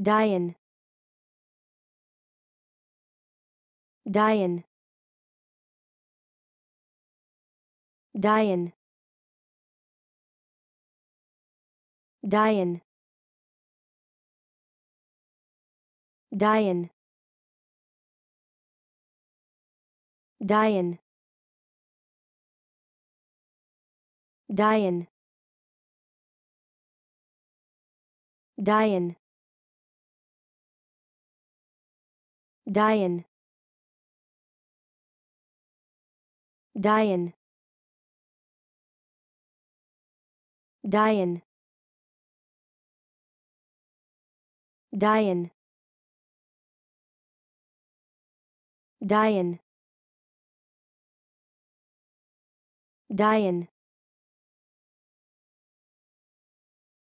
Dian Dian Dian Dian Dian Dian Dian Dian Dian. Dian. Dian. Dian. Dian. Dian.